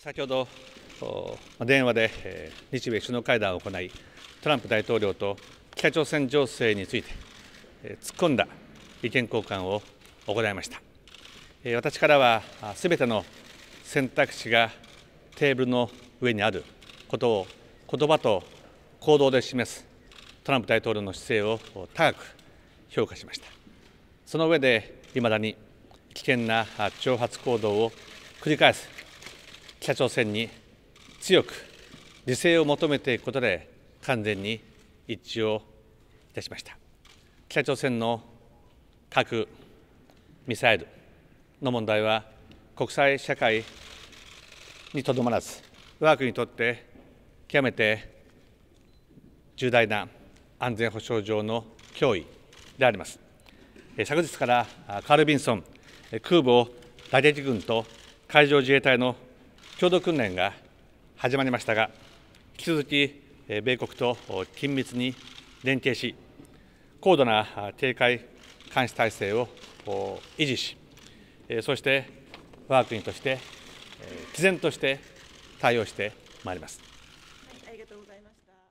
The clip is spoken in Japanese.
先ほど電話で日米首脳会談を行いトランプ大統領と北朝鮮情勢について突っ込んだ意見交換を行いました私からはすべての選択肢がテーブルの上にあることを言葉と行動で示すトランプ大統領の姿勢を高く評価しましたその上でいまだに危険な挑発行動を繰り返す北朝鮮に強く自制を求めていくことで完全に一致をいたしました北朝鮮の核ミサイルの問題は国際社会にとどまらず我が国にとって極めて重大な安全保障上の脅威であります昨日からカール・ビンソン空母打撃軍と海上自衛隊の共同訓練が始まりましたが、引き続き米国と緊密に連携し、高度な警戒監視体制を維持し、そして我が国として毅然として対応してまいります。ありがとうございました。